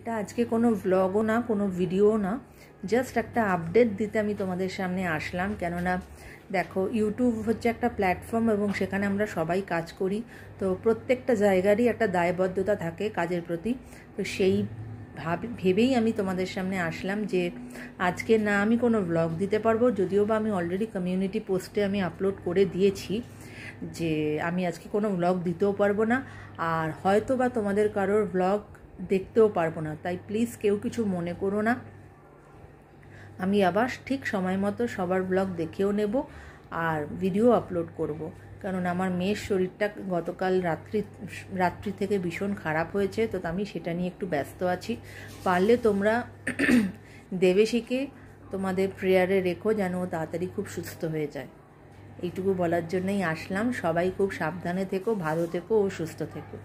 এটা আজকে কোনো ভ্লগও না কোনো ভিডিও না জাস্ট একটা আপডেট দিতে আমি তোমাদের সামনে আসলাম কেননা দেখো ইউটিউব হচ্ছে একটা প্ল্যাটফর্ম এবং সেখানে আমরা সবাই কাজ করি তো প্রত্যেকটা জায়গারই একটা দায়বদ্ধতা থাকে কাজের প্রতি তো সেই ভাব ভেবেই আমি তোমাদের সামনে আসলাম যে আজকে না আমি কোনো ব্লগ দিতে পারবো যদিও বা আমি অলরেডি কমিউনিটি পোস্টে আমি আপলোড করে দিয়েছি যে আমি আজকে কোনো ব্লগ দিতেও পারবো না আর হয়তো বা তোমাদের কারোর ব্লগ দেখতেও পারবো না তাই প্লিজ কেউ কিছু মনে করো না আমি আবার ঠিক সময় মতো সবার ব্লগ দেখেও নেব আর ভিডিও আপলোড করব। কারণ আমার মেয়ের শরীরটা গতকাল রাত্রি রাত্রি থেকে ভীষণ খারাপ হয়েছে তো আমি সেটা নিয়ে একটু ব্যস্ত আছি পারলে তোমরা দেবেশীকে তোমাদের প্রেয়ারে রেখো যেন ও তাড়াতাড়ি খুব সুস্থ হয়ে যায় এইটুকু বলার জন্যই আসলাম সবাই খুব সাবধানে থেকো ভালো থেকো ও সুস্থ থেকো